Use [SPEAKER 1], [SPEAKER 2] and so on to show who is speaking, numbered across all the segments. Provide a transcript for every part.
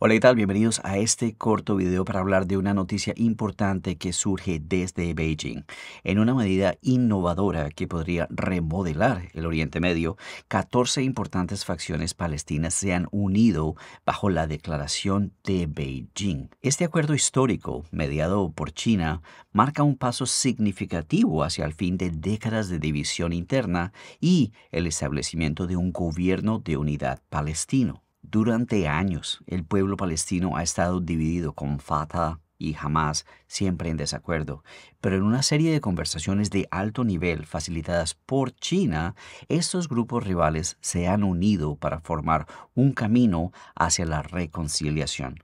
[SPEAKER 1] Hola, y tal? Bienvenidos a este corto video para hablar de una noticia importante que surge desde Beijing. En una medida innovadora que podría remodelar el Oriente Medio, 14 importantes facciones palestinas se han unido bajo la declaración de Beijing. Este acuerdo histórico, mediado por China, marca un paso significativo hacia el fin de décadas de división interna y el establecimiento de un gobierno de unidad palestino. Durante años, el pueblo palestino ha estado dividido con Fatah y Hamas, siempre en desacuerdo, pero en una serie de conversaciones de alto nivel facilitadas por China, estos grupos rivales se han unido para formar un camino hacia la reconciliación.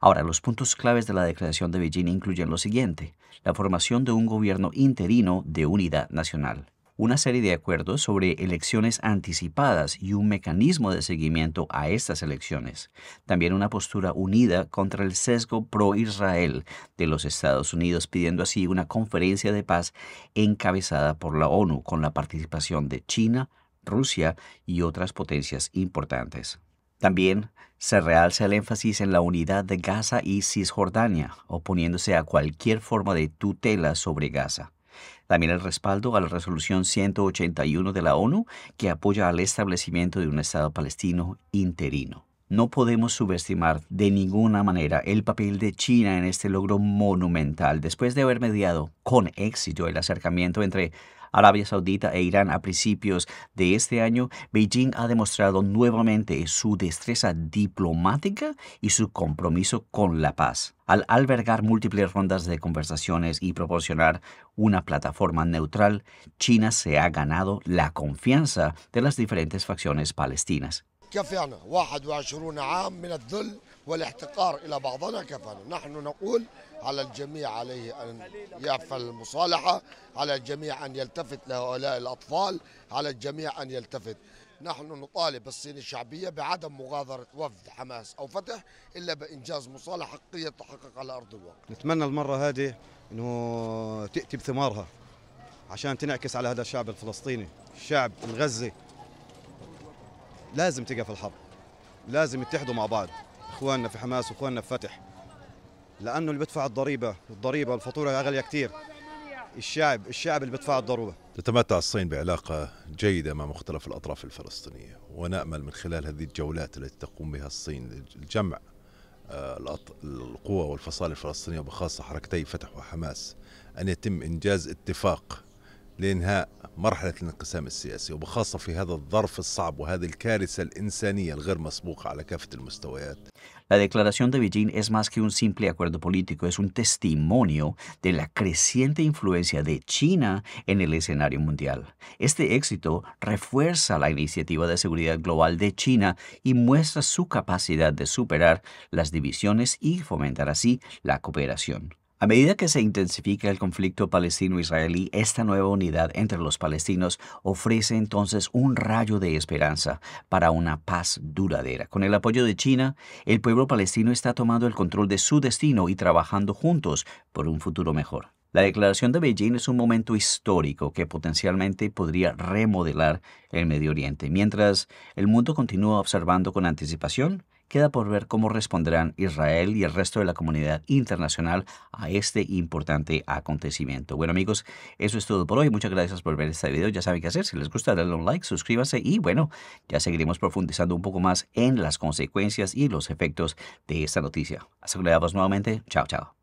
[SPEAKER 1] Ahora, los puntos claves de la declaración de Beijing incluyen lo siguiente, la formación de un gobierno interino de unidad nacional, una serie de acuerdos sobre elecciones anticipadas y un mecanismo de seguimiento a estas elecciones. También una postura unida contra el sesgo pro-Israel de los Estados Unidos, pidiendo así una conferencia de paz encabezada por la ONU con la participación de China, Rusia y otras potencias importantes. También se realza el énfasis en la unidad de Gaza y Cisjordania, oponiéndose a cualquier forma de tutela sobre Gaza. También el respaldo a la resolución 181 de la ONU que apoya al establecimiento de un Estado palestino interino. No podemos subestimar de ninguna manera el papel de China en este logro monumental, después de haber mediado con éxito el acercamiento entre Arabia Saudita e Irán a principios de este año, Beijing ha demostrado nuevamente su destreza diplomática y su compromiso con la paz. Al albergar múltiples rondas de conversaciones y proporcionar una plataforma neutral, China se ha ganado la confianza de las diferentes facciones palestinas.
[SPEAKER 2] كفانا 21 عام من الذل والاحتقار إلى بعضنا كفانا نحن نقول على الجميع عليه أن يعفل المصالحة على الجميع أن يلتفت لهؤلاء الأطفال على الجميع أن يلتفت نحن نطالب الصين الشعبية بعدم مغادرة وفد حماس أو فتح إلا بإنجاز مصالحة حقيقية تحقق على أرض الواقع
[SPEAKER 3] نتمنى المرة هذه أنه تأتي بثمارها عشان تنعكس على هذا الشعب الفلسطيني الشعب الغزي لازم تقف الحرب لازم يتحدوا مع بعض اخواننا في حماس واخواننا في فتح لانه اللي بيدفع الضريبه الضريبه الفاتوره غاليه كثير الشعب الشعب اللي بدفع الضروره تتمتع الصين بعلاقه جيده مع مختلف الاطراف الفلسطينيه ونامل من خلال هذه الجولات التي تقوم بها الصين لجمع آه، القوى والفصائل الفلسطينيه وبخاصه حركتي فتح وحماس ان يتم انجاز اتفاق La
[SPEAKER 1] declaración de Beijing es más que un simple acuerdo político, es un testimonio de la creciente influencia de China en el escenario mundial. Este éxito refuerza la iniciativa de seguridad global de China y muestra su capacidad de superar las divisiones y fomentar así la cooperación. A medida que se intensifica el conflicto palestino-israelí, esta nueva unidad entre los palestinos ofrece entonces un rayo de esperanza para una paz duradera. Con el apoyo de China, el pueblo palestino está tomando el control de su destino y trabajando juntos por un futuro mejor. La declaración de Beijing es un momento histórico que potencialmente podría remodelar el Medio Oriente, mientras el mundo continúa observando con anticipación queda por ver cómo responderán Israel y el resto de la comunidad internacional a este importante acontecimiento. Bueno amigos, eso es todo por hoy. Muchas gracias por ver este video. Ya saben qué hacer. Si les gusta, denle un like, suscríbanse y bueno, ya seguiremos profundizando un poco más en las consecuencias y los efectos de esta noticia. Hasta damos nuevamente. Chao, chao.